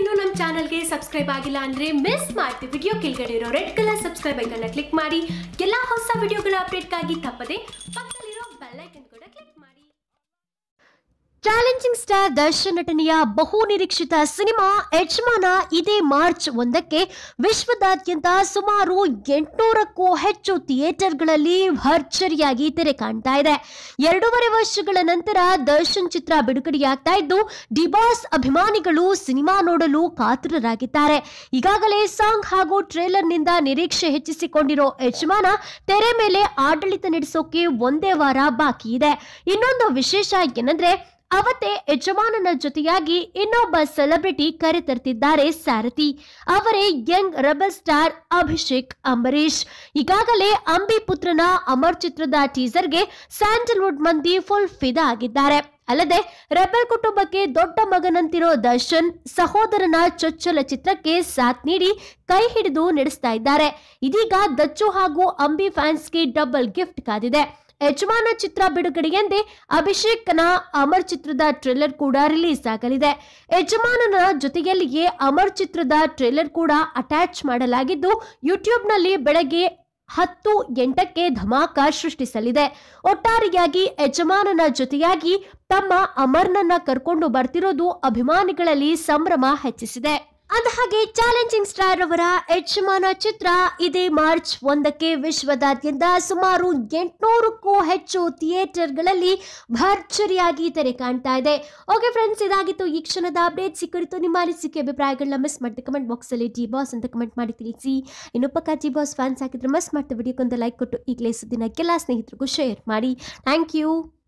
ಇನ್ನೂ ನಮ್ಮ ಚಾನಲ್ಗೆ ಸಬ್ಸ್ಕ್ರೈಬ್ ಆಗಿಲ್ಲ ಅಂದ್ರೆ ಮಿಸ್ ಮಾಡ್ತಿ ವಿಡಿಯೋ ಕೆಳಗಡೆ ಇರೋ red colour subscribe icon click ಮಾಡಿ ಎಲ್ಲಾ ಹೊಸ ವಿಡಿಯೋಗಳ ಅಪ್ಡೇಟ್ಗಾಗಿ ತಪ್ಪದೆ ಪಕ್ಕದಲ್ಲಿ ಚಾಲೆಂಜಿಂಗ್ ಸ್ಟಾರ್ ದರ್ಶನ್ ನಟನೆಯ ಬಹು ನಿರೀಕ್ಷಿತ ಸಿನಿಮಾ ಯಜಮಾನ ಇದೇ ಮಾರ್ಚ್ ಒಂದಕ್ಕೆ ವಿಶ್ವದಾದ್ಯಂತ ಸುಮಾರು ಎಂಟುನೂರಕ್ಕೂ ಹೆಚ್ಚು ಥಿಯೇಟರ್ಗಳಲ್ಲಿ ಭರ್ಜರಿಯಾಗಿ ತೆರೆ ಕಾಣ್ತಾ ಇದೆ ಎರಡೂವರೆ ವರ್ಷಗಳ ನಂತರ ದರ್ಶನ್ ಚಿತ್ರ ಬಿಡುಗಡೆಯಾಗ್ತಾ ಇದ್ದು ಡಿಬಾಸ್ ಅಭಿಮಾನಿಗಳು ಸಿನಿಮಾ ನೋಡಲು ಕಾತುರರಾಗಿದ್ದಾರೆ ಈಗಾಗಲೇ ಸಾಂಗ್ ಹಾಗೂ ಟ್ರೇಲರ್ನಿಂದ ನಿರೀಕ್ಷೆ ಹೆಚ್ಚಿಸಿಕೊಂಡಿರೋ ಯಜಮಾನ ತೆರೆ ಮೇಲೆ ಆಡಳಿತ ನಡೆಸೋಕೆ ಒಂದೇ ವಾರ ಬಾಕಿ ಇದೆ ಇನ್ನೊಂದು ವಿಶೇಷ ಏನಂದ್ರೆ ಅವತ್ತೇ ಯಜಮಾನನ ಜೊತೆಯಾಗಿ ಇನ್ನೊಬ್ಬ ಸೆಲೆಬ್ರಿಟಿ ಕರೆತರ್ತಿದ್ದಾರೆ ಸಾರಥಿ ಅವರೇ young rebel star Abhishek Ambareesh ಈಗಾಗಲೇ ಅಂಬಿ ಪುತ್ರನ ಅಮರ್ ಚಿತ್ರದ ಟೀಸರ್ಗೆ ಸ್ಯಾಂಡಲ್ವುಡ್ ಮಂದಿ ಫುಲ್ ಫಿದಾ ಆಗಿದ್ದಾರೆ ಅಲ್ಲದೆ ರೆಬಲ್ ಕುಟುಂಬಕ್ಕೆ ದೊಡ್ಡ ಮಗನಂತಿರೋ ದರ್ಶನ್ ಸಹೋದರನ ಚೊಚ್ಚಲ ಚಿತ್ರಕ್ಕೆ ಸಾಥ್ ನೀಡಿ ಕೈ ಹಿಡಿದು ನಡೆಸ್ತಾ ಇದ್ದಾರೆ ಇದೀಗ ದಚ್ಚು ಹಾಗೂ ಅಂಬಿ ಫ್ಯಾನ್ಸ್ಗೆ ಡಬಲ್ ಗಿಫ್ಟ್ ಕಾದಿದೆ ಯಜಮಾನ ಚಿತ್ರ ಬಿಡುಗಡೆಯಂದೇ ಅಭಿಷೇಕ್ನ ಅಮರ್ ಚಿತ್ರದ ಟ್ರೇಲರ್ ಕೂಡ ರಿಲೀಸ್ ಆಗಲಿದೆ ಯಜಮಾನನ ಜೊತೆಯಲ್ಲಿಯೇ ಅಮರ್ ಚಿತ್ರದ ಟ್ರೇಲರ್ ಕೂಡ ಅಟ್ಯಾಚ್ ಮಾಡಲಾಗಿದ್ದು ಯೂಟ್ಯೂಬ್ನಲ್ಲಿ ಬೆಳಗ್ಗೆ ಹತ್ತು ಎಂಟಕ್ಕೆ ಧಮಾಕ ಸೃಷ್ಟಿಸಲಿದೆ ಒಟ್ಟಾರೆಯಾಗಿ ಯಜಮಾನನ ಜೊತೆಯಾಗಿ ತಮ್ಮ ಅಮರ್ನನ್ನ ಕರ್ಕೊಂಡು ಬರ್ತಿರೋದು ಅಭಿಮಾನಿಗಳಲ್ಲಿ ಸಂಭ್ರಮ ಹೆಚ್ಚಿಸಿದೆ ಹಾಗೆ ಚಾಲೆಂಜಿಂಗ್ ಸ್ಟಾರ್ ಅವರ ಯಜಮಾನ ಚಿತ್ರ ಇದೇ ಮಾರ್ಚ್ ಒಂದಕ್ಕೆ ವಿಶ್ವದಾದ್ಯಂತ ಸುಮಾರು ಎಂಟುನೂರಕ್ಕೂ ಹೆಚ್ಚು ಥಿಯೇಟರ್ಗಳಲ್ಲಿ ಭರ್ಜರಿಯಾಗಿ ತೆರೆ ಕಾಣ್ತಾ ಇದೆ ಓಕೆ ಫ್ರೆಂಡ್ಸ್ ಇದಾಗಿತ್ತು ಈ ಕ್ಷಣದ ಅಪ್ಡೇಟ್ಸ್ ಕುರಿತು ನಿಮ್ಮ ಅನಿಸಿಕೆ ಅಭಿಪ್ರಾಯಗಳನ್ನ ಮಿಸ್ ಮಾಡಿದೆ ಕಮೆಂಟ್ ಬಾಕ್ಸಲ್ಲಿ ಟಿ ಬಾಸ್ ಅಂತ ಕಮೆಂಟ್ ಮಾಡಿ ತಿಳಿಸಿ ಇನ್ನು ಪಕ್ಕ ಜಿ ಬಾಸ್ ಫ್ಯಾನ್ಸ್ ಹಾಕಿದ್ರೆ ಮಿಸ್ ಮಾಡ್ತಾ ವಿಡಿಯೋಕ್ಕೊಂದು ಲೈಕ್ ಕೊಟ್ಟು ಈಗಲೇ ಸುದ್ದಿನ ಎಲ್ಲ ಸ್ನೇಹಿತರಿಗೂ ಶೇರ್ ಮಾಡಿ ಥ್ಯಾಂಕ್ ಯು